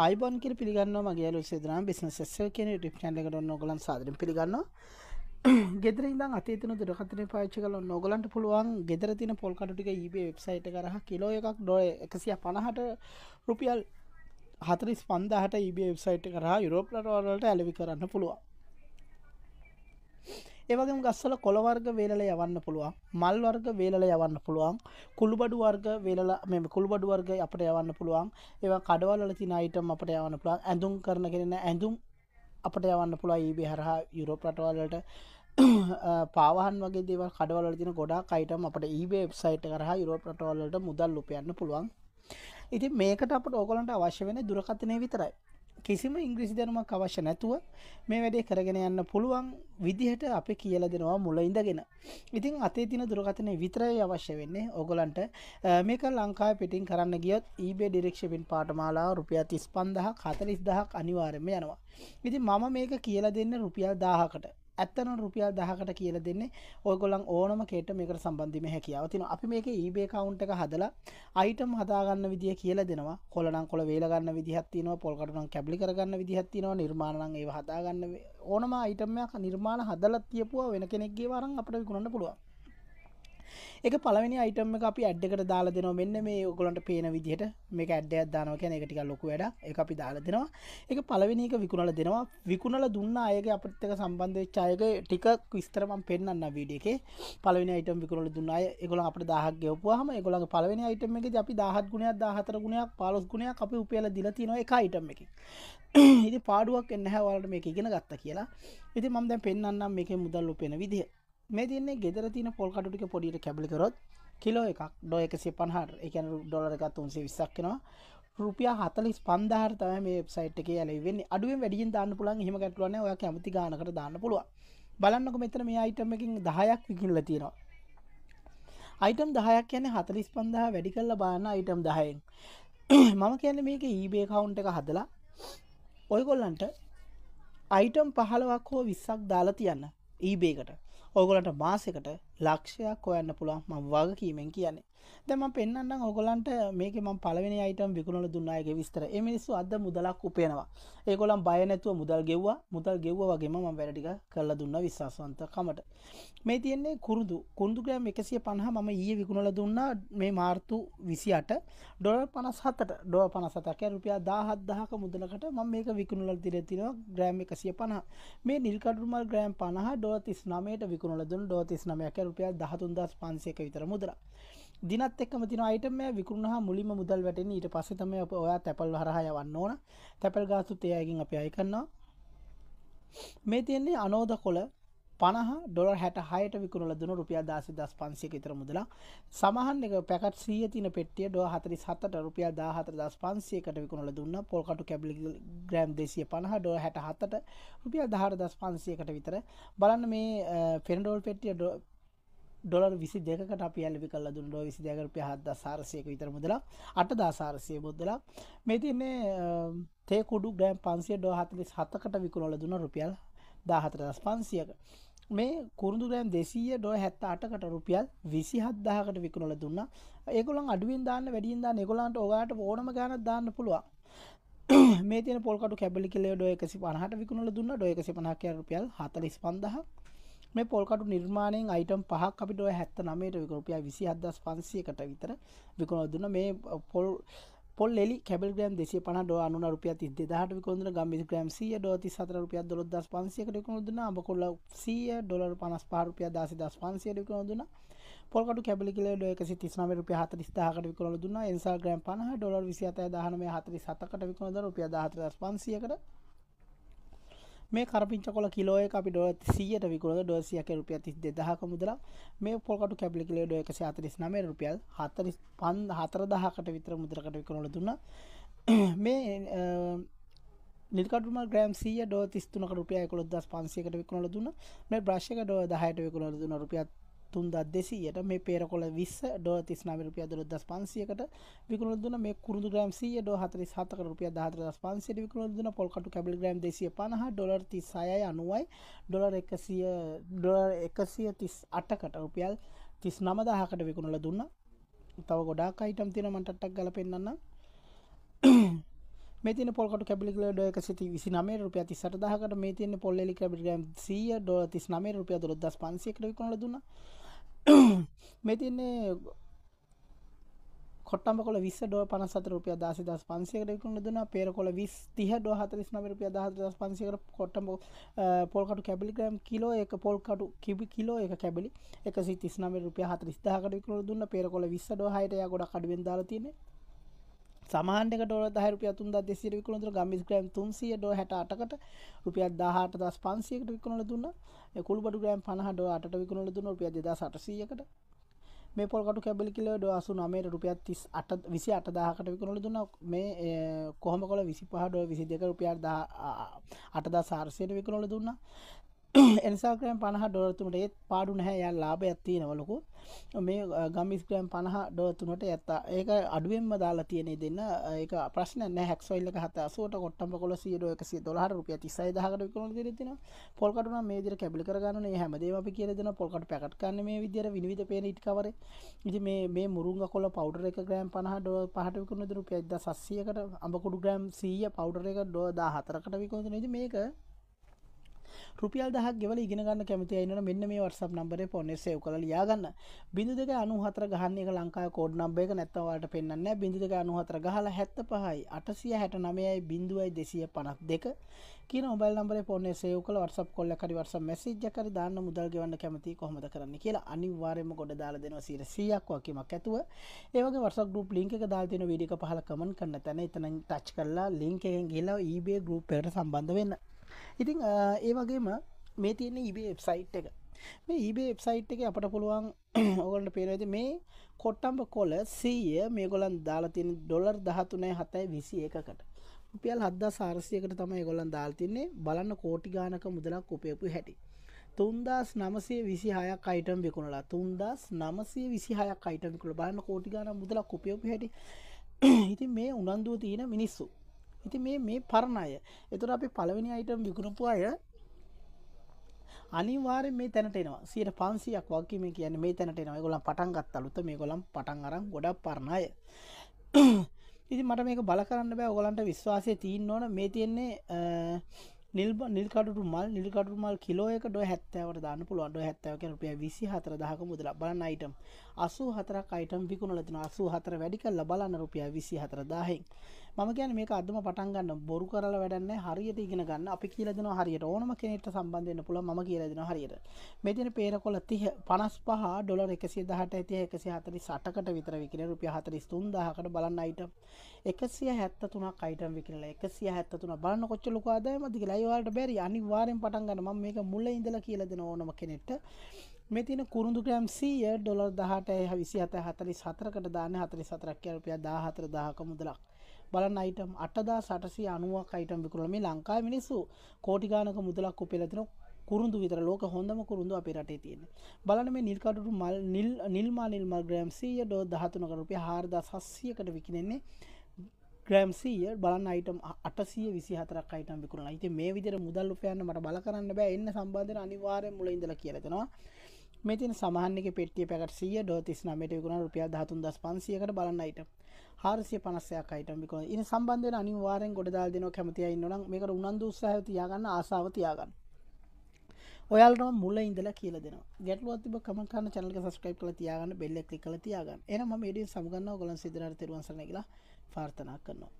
අයිබොන් කියල පිළිගන්නවා මගේ අලු සේදරම් බිස්නස් සෙල් කියන ටිප් චැනල් එකට ඔයගොල්ලන් සාදරයෙන් පිළිගන්නවා ගෙදර ඉඳන් අතේ තියෙන දුරකථනය පාවිච්චි කරලා ඔයගොල්ලන්ට පුළුවන් ගෙදර තියෙන පොල් කටු ටික eBay වෙබ්සයිට් එක හරහා කිලෝ එකක් ඩොලර් 150ට රුපියල් 45000ට eBay වෙබ්සයිට් එක හරහා යුරෝප් රටවල් වලට ඇලවි කරන්න පුළුවන් ඒවගේ ගස්සල කොළවර්ග වේලල යවන්න පුළුවන් මල් වර්ග වේලල යවන්න පුළුවන් කුළුබඩු වර්ග වේලලා මෙම කුළුබඩු වර්ග අපට යවන්න පුළුවන් ඒවා කඩවල්ල තින අයිටම් අපට යවන්න පුළුවන් ඇඳුම් කරන කෙනෙන ඇඳුම් අපට යවන්න පුළුවන් ඊබේ හරහා යුරෝප රටවල්ලට පාවහන් වගේ දේවල් කඩවල තින ගොඩා කයිටම් අපට ඊබේ වෙබ්සයිට් කරහා යුරෝප රටවල්ලට මුදල් ලුපයන්න පුළුවන් ඉති මේකට අපට ඕගලන්ට අවශ්‍ය වෙන දුරකතනය විතරයි කිසිම ඉංග්‍රිසි දැනුමක් අවශ්‍ය නැතුව මේ වැඩේ කරගෙන යන්න පුළුවන් විදිහට අපි කියල දෙනවා මුල ඉඳගෙන ඉතින් අතේ තින දුරගතනය විතරයි අවශ්‍ය වෙන්නේ ඔගොලන්ට මේක ලංකාව පිටින් කරන්න ගියොත් ඊබේ ඩිරක්ෂපින් පාටමාලා රුපියා තිස් පන්දහ කතලිස් දහක් අනිවාරම යනවා ඉති මම මේක කියල දෙන්න රුපියල් දාහකට ඇත්තන රුපියල් දහකට කියල දෙන්නේ ඔයගොලන් ඕනම කෙට මේකට සම්බන්ධීම හැකියාව තින අපි මේක ඒබේ කවුන්ට එක හදලා අයිටම් හදාගන්න විදිිය කියල දෙනවා කොලනං කොල වේලගන්න විදිහත්තිනවා පොල්කටනම් කැබ්ලි කරගන්න විදිහත්තිනවා නිර්මාණන් ඒ හදාගන්න ඕනම අයිටමයක් නිර්මාණ හදලත් කියපුවා වෙන කෙනෙක්ගේ වරන් අපට විකුණන්න පුළුවන් එක පළවෙනි අයිටම අපි ඇඩ්ඩකට දාලා දෙනවා මෙන්න මේ ඔගොලන්ට පේන විදිහට මේ ඇඩ්ඩයක් දානව කියන එක ටික ලොකු වැඩ එක අපි දාලා දෙනවා එක පළවෙනි එක විකුණලා දෙනවා විකුණලා දුන්න අයගේ අපිත් එක්ක සම්බන්ධ වෙච්ච අයගේ ටික විස්තර මම පෙන්නන්නම් වීඩියෝ එකේ පළවෙනි අයිටම් විකුණලා දුන්න අය ඒගොල්ලෝ අපිට 1000ක් ගෙවපුවාම ඒගොල්ලන්ගේ පළවෙනි අයිටම් එකේදී අපි 1000 ගුණයක් 14 ගුණයක් 15 ගුණයක් අපි උපයලා දීලා තියෙනවා එක අයිටම් එකකින් ඉතින් පාඩුවක් එන්නේ නැහැ ඔයාලට මේක ඉගෙන ගත්තා කියලා ඉතින් මම දැන් පෙන්නන්නම් මේකේ මුදල් උපයන විදිහ මේ තින්නේ ගෙදර තින පොල්කටුටික පොඩිට කැබලිකරොත් කිලෝ එකක් ඩො එකසි පන්හට එකන ඩොලර එකත් උන්සේ විස්සක්කෙනවා රුපිය හතලිස් පන්දාහර තම මේ සයිට් එක ඇලවෙන්නේ අඩුවෙන් වැඩියෙන් දාන්න පුළන් හිම කැටලුවන ඔය කැමති ගානකට දාන්න පුළුව බලන්නක මෙතන මේ අයිටමකින් දහයක් විකිල්ල තියෙනවා අයිටම් දහයක් කියන හතලිස් පන්දහ වැඩි කල්ල බාන්න අයිටම් දහයෙන් මම කියන්න මේක ඊබේ කවුන්් එක හදලා ඔයගොල්ලන්ට අයිටම් පහලවක් හෝ විස්සක් දාලා තියන්න ඊබේකට ඕගොලන්ට මාසකට ලක්ෂයක් හොයන්න පුළුවන් ම වගකීමෙන් කියන්නේ දැම පෙන්න්න ඔගොලන්ට මේක ම පලවෙනි අයිටම් විකුණල දුන්නායගේ විස්තර මිනිස්සු අද මුදලක් උපේනවා ඒකොලම් බයනැතුව මුදල් ගෙව්වා මුදල් ගෙව්ව වගේම ම වැඩටික කරලා දුන්න විශවාසවන්ත කමට මේ තියන්නේ කුරුදු කුන්දුග්‍රෑම් එකසිය පණහ මම ඒ විකුණල දුන්නා මේ මාර්තු විසි අට ඩොල් පනස් හතට ඩෝ පනසතක රුපියා දාහත් දහක මුදලකට ම මේක විකුණුල දිරතින ග්‍රෑම් එකසිය පණහ මේ නිල්කඩුමල් ග්‍රෑම් පනහ ඩෝතිස් නමයට විකුණල දුන් ඩෝතිස් නමයක රුපියා දහතුන්දස් පන්සේක විතර මුදලා දිනත් එක්කම තින අයිටම විකුණහ මුලිම මුදල් වැටෙන ඊට පස්සේ තමයි අප ඔයා තැපල් හරහ යවන්න ඕන තැපල් ගාස්තුත් එයගින් අපි අය කරන්නවා මේ තියෙන්නේ අනෝධ කොළ පනහ ඩොල හැට හයට විකුණල දුන රුපියා දාසි දස් පන්සියක ඉතර මුදලා සමහන් එක පැකට සීය තින පෙටිය ඩො හතරි සත්තට රුපියා දාහතර දස් පන්සියකට විකුණල දුන්න පොල්කටු කැබලි ග්‍රෑම් දෙසිය පනහ ඩො හැට හතට රුපියා දහර දස් පන්සියකට විතර බලන්න මේ ෆෙන්ඩෝල් පෙටිය ඩොලර් විසි දෙකට අප ඇල්ි කල දුන් ඩෝ විසි දෙකර පහත්ද සාරසයක විතර මුදලා අට දා සාරසය බුද්දලා මෙතින්නේ තේකුඩු ග්‍රෑම් පන්සිය ඩෝහතලි සත්තකට විකුණොල දුන රුපියල් දාහතරදස් පන්සියක මේ කුරුදු ග්‍රෑම් දෙසීය ඩෝ හැත්ත අටකට රුපියල් විසි හත්දාහකට විකුණොල දුන්න ඒකුළන් අඩුවෙන් දාන්න වැඩින්දා නිගොලන්ට ඔගට ඕනම ගාන දාන්න පුළුවන් මේ තින පොල්කට කැබලි කලේ ඩෝ එකසි පනහට විකුණල දුන්න ඩෝ එකසි පනහකර රුපියල් හතලස් පන්දහක් මේ පොල්කටු නිර්මාණයෙන් අයිටම් පහක් අපිට ඔය හැත්ත නමේට විකරුපිය විසි අදස් පන්සියකට විතර විකුණොත් දුන්න මේ පොල් ෙලි කැබල් ග්‍රම් දෙේ පන ඩ අනු රුපිය තිද දහට කොඳර ගම්ි ග්‍රම් සිය ඩෝති සතර රුපිය දොළොදස් පන්සියකට කොඳන අම කොල්ල සිය ඩොලර් පනස් පාරුපිය දසි දස් පන්සියට කොඳන පොකට කැබලි ල එක තිස්නම රුපිය හත ස්ථාකට විකොළ දුන්න ඉන්සා ග්‍රම් පහ ඩොලර් විසිත දහනම හතරි සතකට විකොඳ රුපිය දහතර පන්සියකට මේ කරපිංච කොල කිලෝය අපි ඩො සියට විකුණද ඩොසියක රුපිය තිස් දෙදහක මුදලා මේ පොකට කැපි කිලේ ඩො එකසි අතරිස් නම රුපියල් හතරි පන් හතර දහකට විතර මුදරකට විකුණල දුන්න මේ නිකටම ග්‍රම් සිය ඩෝ තිස්තුනක රුපිය කොළොදස් පන්සියකට විකුණල දුන්න මේ බ්‍රශ්ක ඩෝ දහයට විකුණල දුන්න රුපියත් තුන්දත් දෙසීයට මේ පේරකොල විස් ඩෝ තිස්නාම රුපිය දොළොත් දස් පන්සියකට විකුණු දුන මේ කුරුදු ග්‍රෑම් සීය ඩෝ හතරිස් හතක රුපිය දහතර දස් පන්සියට විකුණු දුන පොල්කටු කැබල් ග්‍රෑම් දෙසිය පනහ ඩොලර් තිස්සයයි අනුවයි ඩොලර් එකසිය ඩොලර් එකසිය තිස් අටකට රුපියල් තිස් නමදාහකට විකුණල දුන්න තව ගොඩාක් අයිටම් තියෙන මටටක් ගල පෙන්න්න මෙතින පොකට කැපිල ඩ සිති විසි නමේ රුපිය තිසට දහකට මේ තියන පොල්ලි කැපිගම් සිය ඩොල තිස් නමේ රුපිය දොරොදස් පන්සියකට විකුණල දුන්නා මේ තින්නේ කොටම කොල විස් ඩෝ පනසත රුපිය දස දස් පන්සියකට කුණ දුන පේර කොල විස් තිහ ඩෝ හතරිස් නම රුපිය දහත දස් පන්සියකට කොට්ටම පොල්කටු කැබිලිග්‍රම් කිලෝ එක පොල්කටු කිබි කිලෝ එක කැබලි එක සිතිස්නම රුපිය හතරිස්දාහකට විකුණ දුන්න පේර කොල විස් ඩෝ හයට ගොඩ කඩුවෙන් දාලා තින්නේ සමාන්ක ො හරප තුන් දෙසිර විකුණතුර ගමිස් ග්‍රම් තුන්සිය ඩො හැට අටකට රුපියත් දාහට දස් පන්සියකට විකුණල දුන්න කුළුබට ග්‍රම් පහට අට විකුණල දුන්න රුපිය දෙදා සටසියකට මේ පොල්කට කැබලි කිල ඩ අසු නමේ රුපියත් තිස් අට විසි අට දාහකට විකුණල දුන්න මේ කොහම කොල විසි පහඩ විසි දෙක රුපියත් අටදා සාර්සයට විකුණල දුන්න එනිසාක්‍රම් පහ ඩොරතුමට ඒත් පාඩු නැහැ යා ලාබ ඇත්තිනවලකු මේ ගම් ස්ක්‍රම් පණහ ඩෝතුනට ඇත්තා ඒක අඩුවෙන්ම දාලා තියනෙ දෙන්න ඒක ප්‍රශ්න හැක්සයිල්ල හත සෝට කොට්ටම කොල සියර එකසි දොලාහර රුපිය තිසයි දහකට විකුණ දිරිතින පොල්කටන මේදිර කැබිලි කරගන්න හැමදේ අපි කියල දෙන පොල්කට පැකට කන්න මේ විදිර විනිවිධ පේන ඉට්කවර ඉති මේ මේ මුරුන් කොල පෞඩර එක ග්‍රෑම් පණහ ඩෝ පහට විකුණ දුරු පැද්ද සස්සියකට අඹකුඩු ග්‍රෑම් සීය පෞඩර එක ඩෝ දා හතරකට විකුණ නති මේක රුපියල් දහක් ගෙවල ඉගෙනගන්න කැමති අයින්න මෙන්න මේ වටසප් නම්බරේ පොන්නේ සේව් කරලා ලියාගන්න බිඳු දෙක අනුහතර ගහන්න එක ලංකා කෝඩ් නම්බර එක නැත්නම් ඔයාලට පෙන්වන්නේ නැහැ බිඳු දෙක අනුහතර ගහලා 75යි 869යි 0.252 කියන මොබයිල් නම්බරේ පොන්නේ සේව් කරලා WhatsApp කෝල් එකක් හරි WhatsApp message එකක් හරි දාන්න මුදල් ගෙවන්න කැමති කොහොමද කරන්න කියලා අනිවාර්යයෙන්ම ගොඩ දාලා දෙනවා 100ක් වකීමක් ඇතුව ඒ වගේ WhatsApp group link එක දාලා තියෙන වීඩියෝ එක පහල කමෙන්ට් කරන්න තැන එතනින් ටච් කරලා link එකෙන් ගිහලා eBay group එකට සම්බන්ධ වෙන්න ඉතිං ඒ වගේම මේ තියන්නේ ඉබේ වෙබ්සයිට් එක මේ ඉබේ වෙබ්සයිට් එක අපට පුළුවන් ඔගලට පේනද මේ කොට්ටම්ප කොල සීය මේ ගොලන් දාලාතින් ඩොලර් දහතුනෑ හතයි විසි එකකට රුපියල් හද්දා සාරසියකට තමයි ගොලන් දාල්තින්නේ බලන්න කෝටි ගානක මුදලක් උපයපු හැටි තුන්දස් නමසේ විසි හයක් අයිටම් විකුණලා තුන්දස් නමසේ විසි හයක් අයිටම් කළ බලන්න කෝටි ගාන මුදලක් උපයපු හැටි ඉතින් මේ උනන්දුව තියෙන මිනිස්සු ඉති මේ මේ පරණ අය එතුර අපි පළවෙනි අයිටම් විකුණපු අය අනිවාර මේ තැනටෙනවා සියට පන්සියක් වගේ මේ කියන මේ තැනටෙනවා ගොලම් පටන් ගත් අලුත මේ ගොලම් පටන් අරම් ගොඩක් පරණය ඉති මට මේක බල කරන්න බෑ ඔගලන්ට විශ්වාසය තිීන් ඕන මේ තියෙන්නේ නිල් නිල්කටු මල් නිල්කටු මල් කිලෝයක ඩො හැත්තවට දාන්න පුළුවන්ඩ හැත්තවක රුපිය විසි හතර දහක මුදල බලන්න අයිටම් අසු හතරක් අයිටම් විකුණලතින අසු හතර වැඩිකල් ලබලන්න රුපිය විසි හතර දාහෙන් මම කියන මේක අදම පටන් ගන්න බොරු කරල වැඩන්න හරියට ඉගෙන ගන්න අපි කියලදන හරියට ඕනම කෙනෙට සම්බන්ධයන්න පුළ ම කියලදෙන හරියට මෙතින පේර කොල තිහ පනස් පහ ඩොලර් එකසි දහට ඇතිය එකසි හතරි සටකට විතර විකින රුපිය හතරි තුන්දහකට බලන්න අයිට එකසිය හැත්ත තුනක් අයිටම් විකිනල එකසිය හැත්ත තුන බලන්න කොච්චලුකාදම දිගලයිවාට බැරි අනිවාරෙන් පටන් ගන්න ම මේක මුල්ල ඉඳල කියලදෙන ඕනම කෙනෙට මෙතින කුරුදු ග්‍රම් සීය ඩොලර් දහට එහ විසි අත හතලි සතරකට දාන හතරි සතරක් කැරපිය දාහතර දාහක මුදලක් බලන්න අයිටම් අටදා සටසි අනුවක් අයිටම් විකරල මේ ලංකා මිනිස්සු කෝටිගානක මුදලක් උපෙලතින කුරුදු විතර ලෝක හොඳම කුරුදු අපේ රටේ තියෙන බලන මේ නිල්කටු මල් නිල් නිල්මා නිල්මල් ග්‍රෑම්සීය ඩෝ දහතුනකරුපිය හාර්දා සස්සියකට විකිනෙන්නේ ග්‍රෑම්සීය බලන්න අයිටම් අටසිය විසි හතරක් අයිටම් විකරුණ අයිති මේ විදිර මුදල් උපයන්න මට බල කරන්න බෑ එන්න සම්බන්ධන අනිවාරය මුල ඉඳල කියලතෙනවා මෙතින් සමහන්ක පෙටිය පැකට සිය ඩෝ තිස් නමට විකුණ රුපියල් දහතුන් දස් පන්සියකට බලන්න අයිටම් හාරසිය පනස්සයක් අයිටම්ික ඉනි සම්බන්ධය අනිවාරෙන් ගොඩදාල් දෙන කැමතිය ඉන්නනම් මේක උනන්දු උත්සාහව තියාගන්න ආසාව තියාගන්න ඔයාලටම මුල ඉඳලා කියල දෙන ගැටලුවත්තිබ කමකාන චනලක සස්ක්‍රයිප් කල තියාගන්න බෙල්ලෙක් කල තියාගන්න එනම ඩිය සම්ගන්න ගොලන් සිදරට තෙරවසන කියලා පාර්ථනා කරනවා